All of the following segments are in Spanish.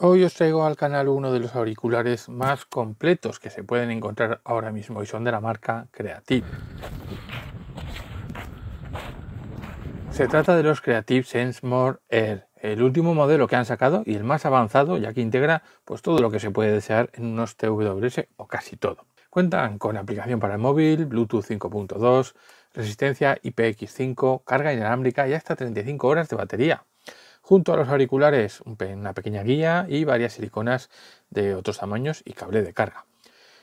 Hoy os traigo al canal uno de los auriculares más completos que se pueden encontrar ahora mismo y son de la marca Creative. Se trata de los Creative Sense More Air, el último modelo que han sacado y el más avanzado ya que integra pues todo lo que se puede desear en unos TWS o casi todo. Cuentan con aplicación para el móvil, Bluetooth 5.2, resistencia IPX5, carga inalámbrica y hasta 35 horas de batería. Junto a los auriculares una pequeña guía y varias siliconas de otros tamaños y cable de carga.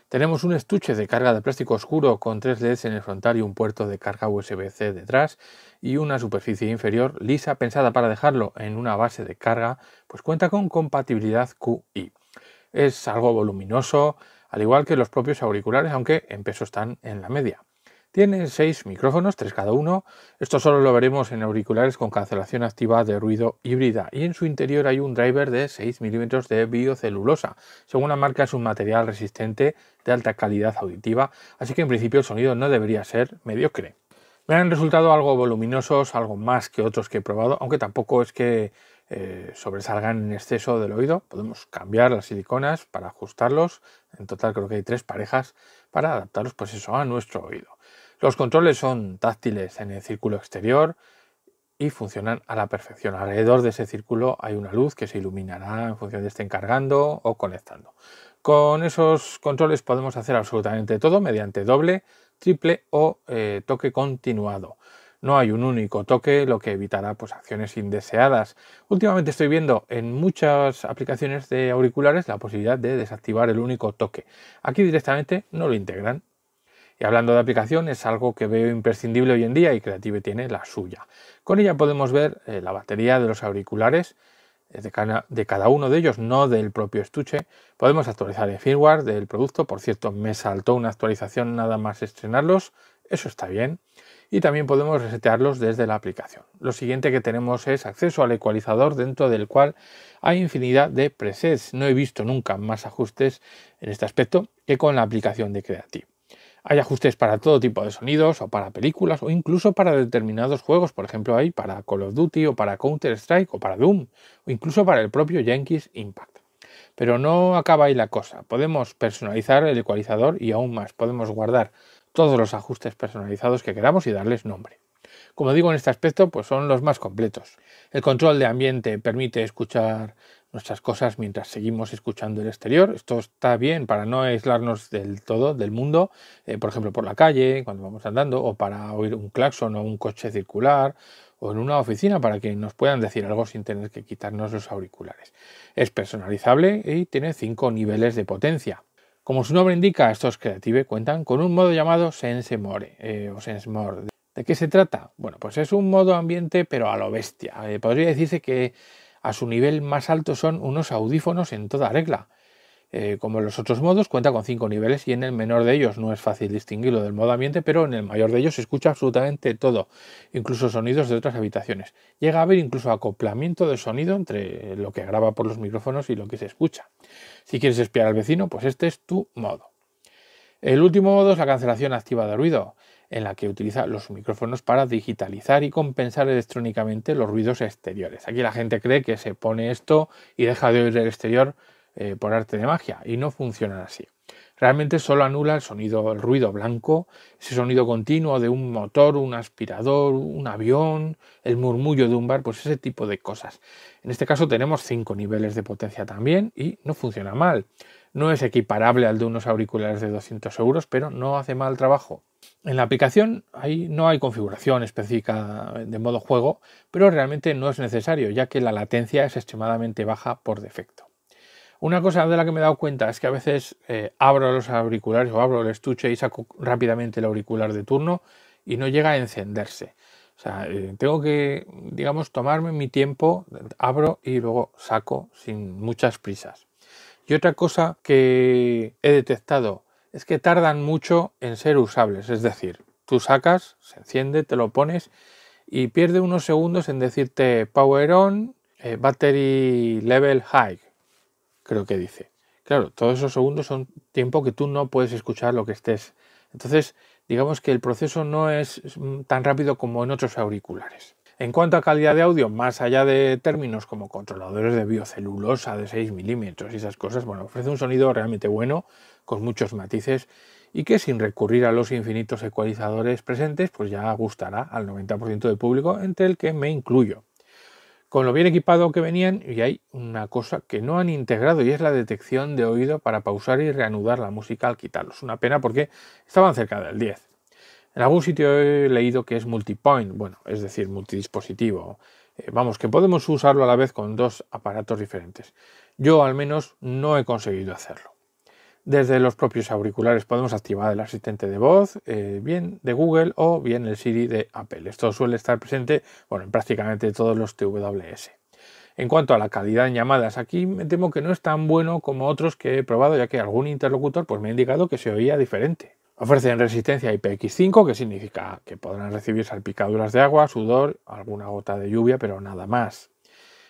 Tenemos un estuche de carga de plástico oscuro con tres LEDs en el frontal y un puerto de carga USB-C detrás y una superficie inferior lisa pensada para dejarlo en una base de carga, pues cuenta con compatibilidad QI. Es algo voluminoso, al igual que los propios auriculares, aunque en peso están en la media. Tiene seis micrófonos, tres cada uno. Esto solo lo veremos en auriculares con cancelación activa de ruido híbrida. Y en su interior hay un driver de 6 milímetros de biocelulosa. Según la marca es un material resistente de alta calidad auditiva, así que en principio el sonido no debería ser mediocre. Me han resultado algo voluminosos, algo más que otros que he probado, aunque tampoco es que eh, sobresalgan en exceso del oído. Podemos cambiar las siliconas para ajustarlos. En total creo que hay tres parejas para adaptarlos pues eso, a nuestro oído. Los controles son táctiles en el círculo exterior y funcionan a la perfección. Alrededor de ese círculo hay una luz que se iluminará en función de estén cargando o conectando. Con esos controles podemos hacer absolutamente todo mediante doble, triple o eh, toque continuado. No hay un único toque, lo que evitará pues, acciones indeseadas. Últimamente estoy viendo en muchas aplicaciones de auriculares la posibilidad de desactivar el único toque. Aquí directamente no lo integran, y hablando de aplicación, es algo que veo imprescindible hoy en día y Creative tiene la suya. Con ella podemos ver eh, la batería de los auriculares eh, de cada uno de ellos, no del propio estuche. Podemos actualizar el firmware del producto. Por cierto, me saltó una actualización nada más estrenarlos. Eso está bien. Y también podemos resetearlos desde la aplicación. Lo siguiente que tenemos es acceso al ecualizador dentro del cual hay infinidad de presets. No he visto nunca más ajustes en este aspecto que con la aplicación de Creative. Hay ajustes para todo tipo de sonidos o para películas o incluso para determinados juegos, por ejemplo hay para Call of Duty o para Counter Strike o para Doom o incluso para el propio Yankees Impact. Pero no acaba ahí la cosa, podemos personalizar el ecualizador y aún más podemos guardar todos los ajustes personalizados que queramos y darles nombre. Como digo, en este aspecto, pues son los más completos. El control de ambiente permite escuchar nuestras cosas mientras seguimos escuchando el exterior. Esto está bien para no aislarnos del todo, del mundo, eh, por ejemplo, por la calle, cuando vamos andando, o para oír un claxon o un coche circular, o en una oficina para que nos puedan decir algo sin tener que quitarnos los auriculares. Es personalizable y tiene cinco niveles de potencia. Como su nombre indica, estos Creative cuentan con un modo llamado Sense More eh, o Sense More ¿De qué se trata? Bueno, pues es un modo ambiente, pero a lo bestia. Eh, podría decirse que a su nivel más alto son unos audífonos en toda regla. Eh, como los otros modos, cuenta con cinco niveles y en el menor de ellos no es fácil distinguirlo del modo ambiente, pero en el mayor de ellos se escucha absolutamente todo, incluso sonidos de otras habitaciones. Llega a haber incluso acoplamiento de sonido entre lo que graba por los micrófonos y lo que se escucha. Si quieres espiar al vecino, pues este es tu modo. El último modo es la cancelación activa de ruido en la que utiliza los micrófonos para digitalizar y compensar electrónicamente los ruidos exteriores. Aquí la gente cree que se pone esto y deja de oír el exterior eh, por arte de magia y no funciona así. Realmente solo anula el sonido, el ruido blanco, ese sonido continuo de un motor, un aspirador, un avión, el murmullo de un bar, pues ese tipo de cosas. En este caso tenemos cinco niveles de potencia también y no funciona mal. No es equiparable al de unos auriculares de 200 euros, pero no hace mal trabajo. En la aplicación no hay configuración específica de modo juego, pero realmente no es necesario, ya que la latencia es extremadamente baja por defecto. Una cosa de la que me he dado cuenta es que a veces eh, abro los auriculares o abro el estuche y saco rápidamente el auricular de turno y no llega a encenderse. Eh, tengo que, digamos, tomarme mi tiempo, abro y luego saco sin muchas prisas. Y otra cosa que he detectado es que tardan mucho en ser usables, es decir, tú sacas, se enciende, te lo pones y pierde unos segundos en decirte power on, eh, battery level high, creo que dice. Claro, todos esos segundos son tiempo que tú no puedes escuchar lo que estés. Entonces, digamos que el proceso no es mm, tan rápido como en otros auriculares. En cuanto a calidad de audio, más allá de términos como controladores de biocelulosa de 6 milímetros y esas cosas, bueno, ofrece un sonido realmente bueno, con muchos matices y que sin recurrir a los infinitos ecualizadores presentes, pues ya gustará al 90% del público, entre el que me incluyo. Con lo bien equipado que venían, y hay una cosa que no han integrado y es la detección de oído para pausar y reanudar la música al quitarlos. Una pena porque estaban cerca del 10. En algún sitio he leído que es multipoint, bueno, es decir, multidispositivo. Eh, vamos, que podemos usarlo a la vez con dos aparatos diferentes. Yo al menos no he conseguido hacerlo. Desde los propios auriculares podemos activar el asistente de voz, eh, bien de Google o bien el Siri de Apple. Esto suele estar presente bueno, en prácticamente todos los TWS. En cuanto a la calidad en llamadas, aquí me temo que no es tan bueno como otros que he probado, ya que algún interlocutor pues, me ha indicado que se oía diferente. Ofrecen resistencia IPX5, que significa que podrán recibir salpicaduras de agua, sudor, alguna gota de lluvia, pero nada más.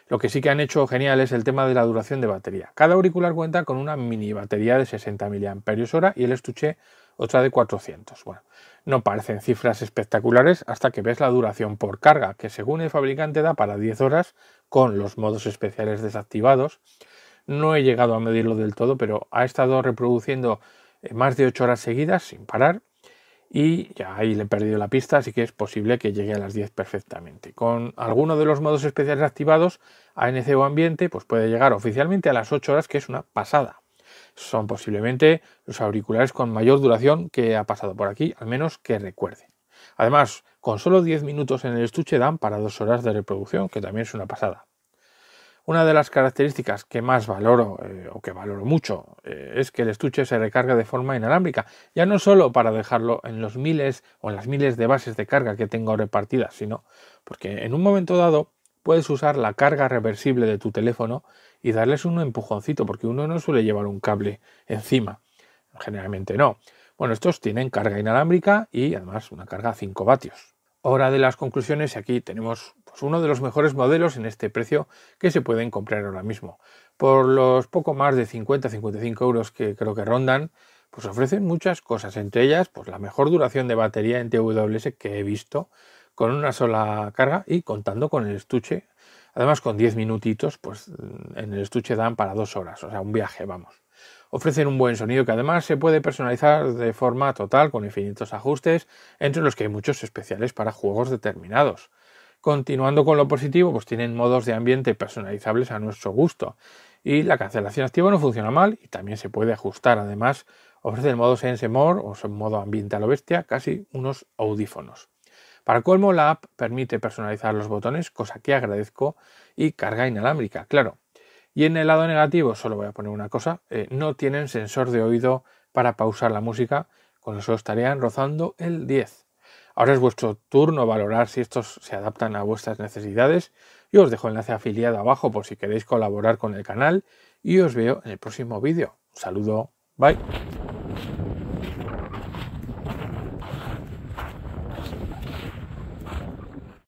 Lo que sí que han hecho genial es el tema de la duración de batería. Cada auricular cuenta con una mini batería de 60 mAh y el estuche otra de 400. Bueno, no parecen cifras espectaculares hasta que ves la duración por carga, que según el fabricante da para 10 horas con los modos especiales desactivados. No he llegado a medirlo del todo, pero ha estado reproduciendo más de 8 horas seguidas sin parar y ya ahí le he perdido la pista, así que es posible que llegue a las 10 perfectamente. Con alguno de los modos especiales activados, ANC o ambiente, pues puede llegar oficialmente a las 8 horas, que es una pasada. Son posiblemente los auriculares con mayor duración que ha pasado por aquí, al menos que recuerde. Además, con solo 10 minutos en el estuche dan para 2 horas de reproducción, que también es una pasada. Una de las características que más valoro, eh, o que valoro mucho, eh, es que el estuche se recarga de forma inalámbrica, ya no solo para dejarlo en los miles o en las miles de bases de carga que tengo repartidas, sino porque en un momento dado puedes usar la carga reversible de tu teléfono y darles un empujoncito, porque uno no suele llevar un cable encima, generalmente no. Bueno, estos tienen carga inalámbrica y además una carga a 5 vatios. Hora de las conclusiones, y aquí tenemos uno de los mejores modelos en este precio que se pueden comprar ahora mismo. Por los poco más de 50-55 euros que creo que rondan, pues ofrecen muchas cosas, entre ellas pues la mejor duración de batería en TWS que he visto, con una sola carga y contando con el estuche. Además con 10 minutitos, pues mm, en el estuche dan para dos horas, o sea, un viaje, vamos ofrecen un buen sonido que además se puede personalizar de forma total con infinitos ajustes, entre los que hay muchos especiales para juegos determinados. Continuando con lo positivo, pues tienen modos de ambiente personalizables a nuestro gusto. Y la cancelación activa no funciona mal y también se puede ajustar. Además, ofrece el modo Sense More o modo ambiente a lo bestia, casi unos audífonos. Para colmo, la app permite personalizar los botones, cosa que agradezco, y carga inalámbrica, claro. Y en el lado negativo, solo voy a poner una cosa, eh, no tienen sensor de oído para pausar la música, con eso estarían rozando el 10. Ahora es vuestro turno valorar si estos se adaptan a vuestras necesidades. Yo os dejo el enlace afiliado abajo por si queréis colaborar con el canal y os veo en el próximo vídeo. Un saludo, bye.